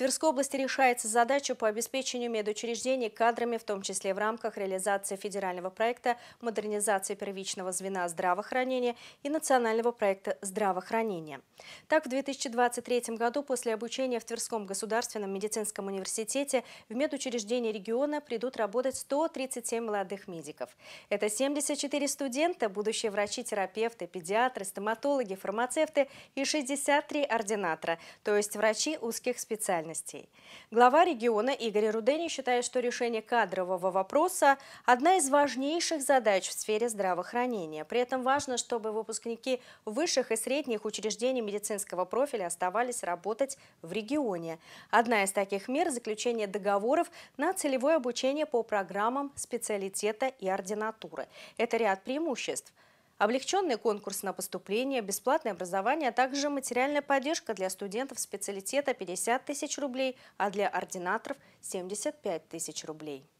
Тверской области решается задача по обеспечению медучреждений кадрами, в том числе в рамках реализации федерального проекта модернизации первичного звена здравоохранения и национального проекта здравоохранения. Так, в 2023 году после обучения в Тверском государственном медицинском университете в медучреждения региона придут работать 137 молодых медиков. Это 74 студента, будущие врачи-терапевты, педиатры, стоматологи, фармацевты и 63 ординатора, то есть врачи узких специальностей специальностей. Глава региона Игорь Рудени считает, что решение кадрового вопроса – одна из важнейших задач в сфере здравоохранения. При этом важно, чтобы выпускники высших и средних учреждений медицинского профиля оставались работать в регионе. Одна из таких мер – заключение договоров на целевое обучение по программам специалитета и ординатуры. Это ряд преимуществ – облегченный конкурс на поступление, бесплатное образование, а также материальная поддержка для студентов специалитета 50 тысяч рублей, а для ординаторов 75 тысяч рублей.